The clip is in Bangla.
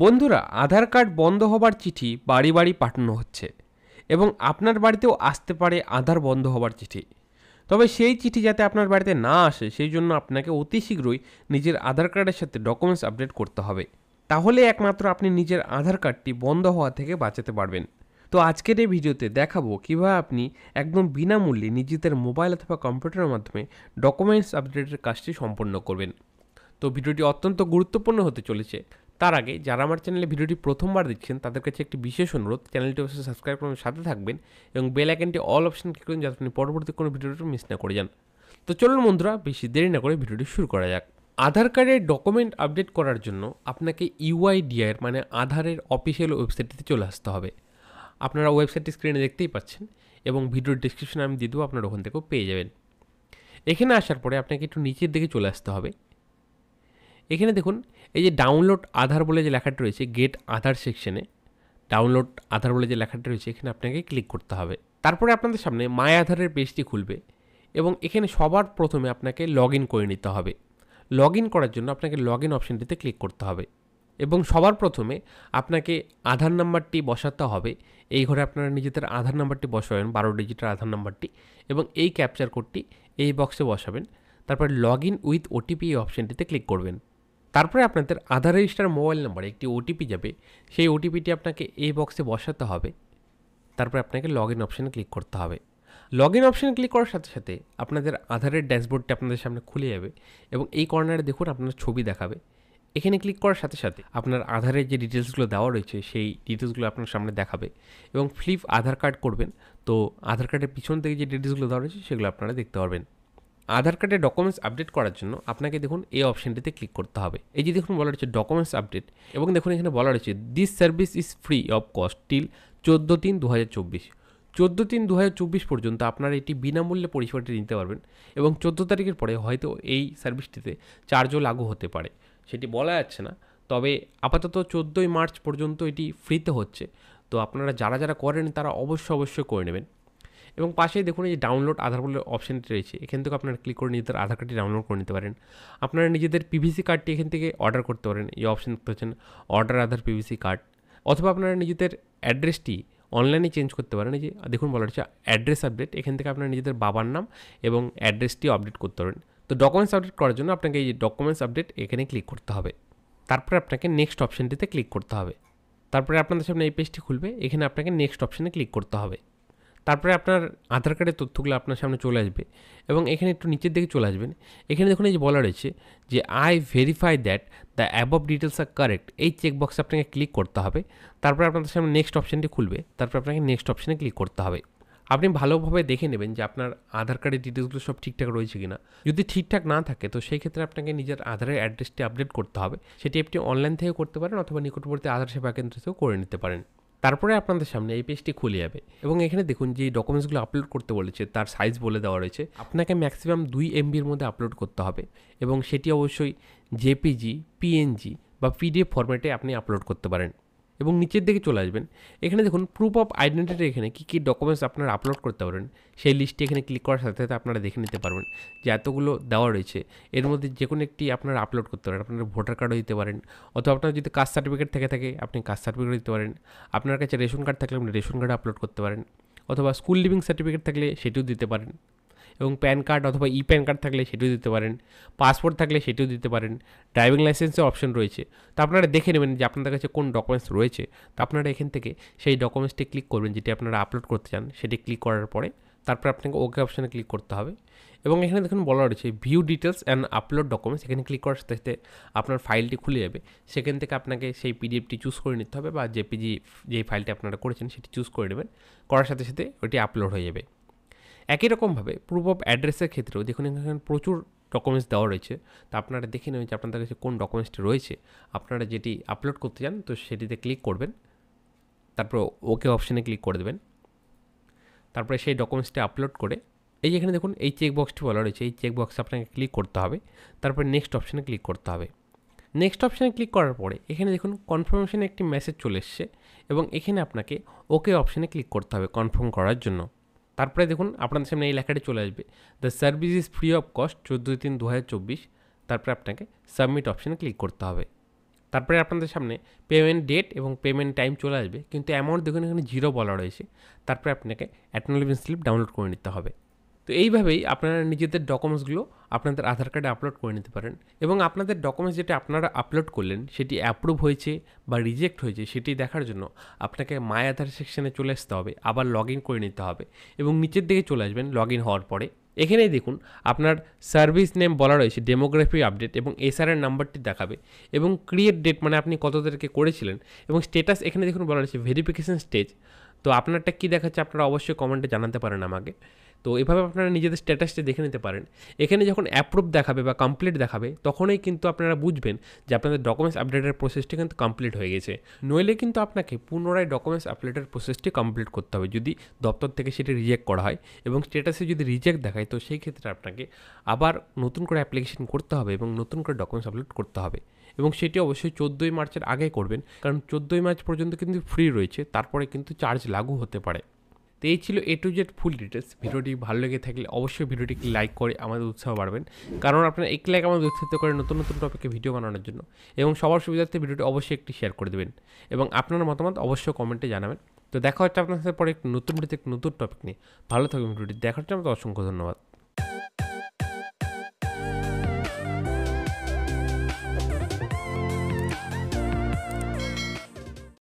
বন্ধুরা আধার কার্ড বন্ধ হবার চিঠি বাড়ি বাড়ি পাঠানো হচ্ছে এবং আপনার বাড়িতেও আসতে পারে আধার বন্ধ হবার চিঠি তবে সেই চিঠি যাতে আপনার বাড়িতে না আসে সেই জন্য আপনাকে অতি শীঘ্রই নিজের আধার কার্ডের সাথে ডকুমেন্টস আপডেট করতে হবে তাহলে একমাত্র আপনি নিজের আধার কার্ডটি বন্ধ হওয়া থেকে বাঁচাতে পারবেন তো আজকের এই ভিডিওতে দেখাবো কীভাবে আপনি একদম বিনামূল্যে নিজেদের মোবাইল অথবা কম্পিউটারের মাধ্যমে ডকুমেন্টস আপডেটের কাজটি সম্পন্ন করবেন তো ভিডিওটি অত্যন্ত গুরুত্বপূর্ণ হতে চলেছে তার আগে যারা আমার চ্যানেলে ভিডিওটি প্রথমবার দেখছেন তাদের কাছে একটি বিশেষ অনুরোধ চ্যানেলটি অবশ্যই সাবস্ক্রাইব করার সাথে থাকবেন এবং বেল আইকনটি অল অপশন ক্লিক করুন যাতে আপনি পরবর্তী কোনো ভিডিওটি মিস না করে যান তো চলুন বন্ধুরা বেশি দেরি না করে ভিডিওটি শুরু করা যাক আধার কার্ডের ডকুমেন্ট আপডেট করার জন্য আপনাকে ইউআইডিআইয়ের মানে আধারের অফিসিয়াল ওয়েবসাইটটিতে চলে আসতে হবে আপনারা ওয়েবসাইটটি স্ক্রিনে দেখতেই পাচ্ছেন এবং ভিডিওর ডিসক্রিপশানে আমি দিয়ে দেবো আপনারা ওখান থেকেও পেয়ে যাবেন এখানে আসার পরে আপনাকে একটু নিচের দিকে চলে আসতে হবে এখানে দেখুন এই যে ডাউনলোড আধার বলে যে লেখাটা রয়েছে গেট আধার সেকশনে ডাউনলোড আধার বলে যে লেখাটা রয়েছে এখানে আপনাকে ক্লিক করতে হবে তারপরে আপনাদের সামনে মাই আধারের পেজটি খুলবে এবং এখানে সবার প্রথমে আপনাকে লগ করে নিতে হবে লগ করার জন্য আপনাকে লগ ইন অপশানটিতে ক্লিক করতে হবে এবং সবার প্রথমে আপনাকে আধার নাম্বারটি বসাতে হবে এই ঘরে আপনারা নিজেদের আধার নাম্বারটি বসাবেন বারো ডিজিটের আধার নাম্বারটি এবং এই ক্যাপচার কোডটি এই বক্সে বসাবেন তারপর লগ ইন উইথ ওটিপি এই অপশানটিতে ক্লিক করবেন তারপরে আপনাদের আধার রেজিস্টার মোবাইল নাম্বারে একটি ওটিপি যাবে সেই ওটিপিটি আপনাকে এই বক্সে বসাতে হবে তারপরে আপনাকে লগ ইন অপশানে ক্লিক করতে হবে লগ ইন অপশানে ক্লিক করার সাথে সাথে আপনাদের আধারের ড্যাশবোর্ডটি আপনাদের সামনে খুলে যাবে এবং এই কর্নারে দেখুন আপনার ছবি দেখাবে এখানে ক্লিক করার সাথে সাথে আপনার আধারের যে ডিটেলসগুলো দেওয়া রয়েছে সেই ডিটেলসগুলো আপনার সামনে দেখাবে এবং ফ্লিপ আধার কার্ড করবেন তো আধার কার্ডের পিছন থেকে যে ডিটেলসগুলো দেওয়া রয়েছে সেগুলো আপনারা দেখতে পারবেন আধার কার্ডের ডকুমেন্টস আপডেট করার জন্য আপনাকে দেখুন এই অপশানটিতে ক্লিক করতে হবে এই যে দেখুন বলা রয়েছে ডকুমেন্টস আপডেট এবং দেখুন এখানে বলা রয়েছে this service is free of cost till চোদ্দো তিন দু হাজার চব্বিশ চোদ্দো তিন দু পর্যন্ত আপনারা এটি বিনামূল্যে পরিষেবাটি নিতে পারবেন এবং চোদ্দো তারিখের পরে হয়তো এই সার্ভিসটিতে চার্জও লাগু হতে পারে সেটি বলা যাচ্ছে না তবে আপাতত চোদ্দোই মার্চ পর্যন্ত এটি ফ্রিতে হচ্ছে তো আপনারা যারা যারা করেন তারা অবশ্যই অবশ্যই করে নেবেন এবং পাশে দেখুন এই যে ডাউনলোড আধার বলে অপশানটি রয়েছে এখান থেকে আপনারা ক্লিক করে নিজেদের আধার কার্ডটি ডাউনলোড করে নিতে পারেন আপনারা নিজেদের পিভিসি কার্ডটি এখান থেকে অর্ডার করতে পারেন এই অপশান দেখতে পাচ্ছেন অর্ডার আধার পিভিসি কার্ড অথবা আপনারা নিজেদের অ্যাড্রেসটি অনলাইনে চেঞ্জ করতে পারেন এই যে দেখুন বলা হচ্ছে অ্যাড্রেস আপডেট এখান থেকে আপনার নিজেদের বাবার নাম এবং অ্যাড্রেসটি আপডেট করতে পারেন তো ডকুমেন্টস আপডেট করার জন্য আপনাকে এই যে ডকুমেন্টস আপডেট এখানে ক্লিক করতে হবে তারপরে আপনাকে নেক্সট অপশানটিতে ক্লিক করতে হবে তারপরে আপনাদের সামনে এই পেজটি খুলবে এখানে আপনাকে নেক্সট অপশানে ক্লিক করতে হবে তারপরে আপনার আধার কার্ডের তথ্যগুলো আপনার সামনে চলে আসবে এবং এখানে একটু নিচের দিকে চলে আসবেন এখানে দেখুন এই যে বলা রয়েছে যে I verify that the above details are correct এই চেকবক্সে আপনাকে ক্লিক করতে হবে তারপরে আপনাদের সামনে নেক্সট অপশানটি খুলবে তারপরে আপনাকে নেক্সট অপশানে ক্লিক করতে হবে আপনি ভালোভাবে দেখে নেবেন যে আপনার আধার কার্ডের ডিটেলসগুলো সব ঠিকঠাক রয়েছে কিনা যদি ঠিকঠাক না থাকে তো সেই ক্ষেত্রে আপনাকে নিজের আধারের অ্যাড্রেসটি আপডেট করতে হবে সেটি আপনি অনলাইন থেকে করতে পারেন অথবা নিকটবর্তী আধার সেবা কেন্দ্র থেকেও করে নিতে পারেন তারপরে আপনাদের সামনে এই পেজটি খুলে যাবে এবং এখানে দেখুন যে ডকুমেন্টসগুলো আপলোড করতে বলেছে তার সাইজ বলে দেওয়া রয়েছে আপনাকে ম্যাক্সিমাম দুই এমবির মধ্যে আপলোড করতে হবে এবং সেটি অবশ্যই জেপিজি পিএনজি বা পিডিএফ ফরম্যাটে আপনি আপলোড করতে পারেন এবং নিচের দিকে চলে আসবেন এখানে দেখুন প্রুফ অফ আইডেন্টিটি এখানে কী কী ডকুমেন্টস আপনারা আপলোড করতে পারবেন সেই লিস্টটি এখানে ক্লিক করার সাথে সাথে আপনারা দেখে নিতে পারবেন যে এতগুলো দেওয়া রয়েছে এর মধ্যে যে কোনো একটি আপনারা আপলোড করতে পারেন আপনারা ভোটার কার্ডও দিতে পারেন অথবা আপনার যদি কাস্ট সার্টিফিকেট থেকে থাকে আপনি কাস্ট সার্টিফিকেট দিতে পারেন আপনার কাছে রেশন কার্ড থাকলে আপনি রেশন কার্ড আপলোড করতে পারেন অথবা স্কুল লিভিং সার্টিফিকেট থাকলে সেটিও দিতে পারেন এবং প্যান কার্ড অথবা ই প্যান কার্ড থাকলে সেটিও দিতে পারেন পাসপোর্ট থাকলে সেটিও দিতে পারেন ড্রাইভিং লাইসেন্সের অপশন রয়েছে তো আপনারা দেখে নেবেন যে আপনাদের কাছে কোন ডকুমেন্টস রয়েছে তো আপনারা এখান থেকে সেই ডকুমেন্টসটি ক্লিক করবেন যেটি আপনারা আপলোড করতে চান সেটি ক্লিক করার পরে তারপর আপনাকে ওকে অপশানে ক্লিক করতে হবে এবং এখানে দেখুন বলা রয়েছে view details and upload documents এখানে ক্লিক করার সাথে সাথে আপনার ফাইলটি খুলে যাবে সেখান থেকে আপনাকে সেই পিডিএফটি চুজ করে নিতে হবে বা জেপিজি যে ফাইলটি আপনারা করেছেন সেটি চুজ করে নেবেন করার সাথে সাথে ওটি আপলোড হয়ে যাবে একই রকমভাবে প্রুফ অফ অ্যাড্রেসের ক্ষেত্রেও দেখুন এখানে প্রচুর ডকুমেন্টস দেওয়া রয়েছে তা আপনারা দেখে নেবেন যে আপনাদের কাছে কোন ডকুমেন্টসটি রয়েছে আপনারা যেটি আপলোড করতে চান তো সেটিতে ক্লিক করবেন তারপর ওকে অপশানে ক্লিক করে দেবেন তারপরে সেই ডকুমেন্টসটি আপলোড করে এই যে এখানে দেখুন এই চেকবক্সটি বলা রয়েছে এই চেকবক্সে আপনাকে ক্লিক করতে হবে তারপরে নেক্সট অপশানে ক্লিক করতে হবে নেক্সট অপশানে ক্লিক করার পরে এখানে দেখুন কনফার্মেশনে একটি মেসেজ চলে এসছে এবং এখানে আপনাকে ওকে অপশানে ক্লিক করতে হবে কনফার্ম করার জন্য তারপরে দেখুন আপনাদের সামনে এই লেখাটি চলে আসবে the service is free of cost চোদ্দো তিন দু হাজার চব্বিশ তারপরে আপনাকে সাবমিট অপশানে ক্লিক করতে হবে তারপরে আপনাদের সামনে পেমেন্ট ডেট এবং পেমেন্ট টাইম চলে আসবে কিন্তু অ্যামাউন্ট দেখুন এখানে জিরো বলা রয়েছে তারপরে আপনাকে অ্যাকনোলেজমেন্ট স্লিপ ডাউনলোড করে নিতে হবে তো এইভাবেই আপনারা নিজেদের ডকুমেন্টসগুলো আপনাদের আধার কার্ডে আপলোড করে নিতে পারেন এবং আপনাদের ডকুমেন্টস যেটা আপনারা আপলোড করলেন সেটি অ্যাপ্রুভ হয়েছে বা রিজেক্ট হয়েছে সেটি দেখার জন্য আপনাকে মাই আধার সেকশানে চলে আসতে হবে আবার লগ ইন করে নিতে হবে এবং নিচের দিকে চলে আসবেন লগ ইন হওয়ার পরে এখানেই দেখুন আপনার সার্ভিস নেম বলা রয়েছে ডেমোগ্রাফি আপডেট এবং এর নাম্বারটি দেখাবে এবং ক্রিয়েট ডেট মানে আপনি কত তারিখে করেছিলেন এবং স্টেটাস এখানে দেখুন বলা রয়েছে ভেরিফিকেশান স্টেজ তো আপনারটা কী দেখাচ্ছে আপনারা অবশ্যই কমেন্টে জানাতে পারেন আমাকে তো এভাবে আপনারা নিজেদের স্ট্যাটাসটা দেখে নিতে পারেন এখানে যখন অ্যাপ্রুভ দেখাবে বা কমপ্লিট দেখাবে তখনই কিন্তু আপনারা বুঝবেন যে আপনাদের ডকুমেন্টস আপডেটের প্রসেসটি কিন্তু কমপ্লিট হয়ে গেছে নইলে কিন্তু আপনাকে পুনরায় ডকুমেন্টস আপডেটের প্রসেসটি কমপ্লিট করতে হবে যদি দপ্তর থেকে সেটি রিজেক্ট করা হয় এবং স্ট্যাটাসে যদি রিজেক্ট দেখায় তো সেই ক্ষেত্রে আপনাকে আবার নতুন করে অ্যাপ্লিকেশন করতে হবে এবং নতুন করে ডকুমেন্টস আপলোড করতে হবে এবং সেটি অবশ্যই চোদ্দোই মার্চের আগে করবেন কারণ চোদ্দোই মার্চ পর্যন্ত কিন্তু ফ্রি রয়েছে তারপরে কিন্তু চার্জ লাগু হতে পারে তো এই ছিল A to Z full details ভিডিওটি ভালো লেগে থাকলে অবশ্যই ভিডিওটিকে লাইক করে আমাদের উৎসাহ বাড়বেন কারণ আপনারা এক লাইক আমাদের উৎসাহিত করে নতুন নতুন টপিকে ভিডিও বানানোর জন্য এবং সবার সুবিধার্থে ভিডিওটি অবশ্যই একটি শেয়ার করে দেবেন এবং আপনার মতামত অবশ্যই কমেন্টে জানাবেন তো দেখা হচ্ছে আপনার সাথে পরে একটি নতুন ভিডিওতে একটি নতুন টপিক নিয়ে ভালো থাকবে ভিডিওটি দেখার জন্য আমাদের অসংখ্য ধন্যবাদ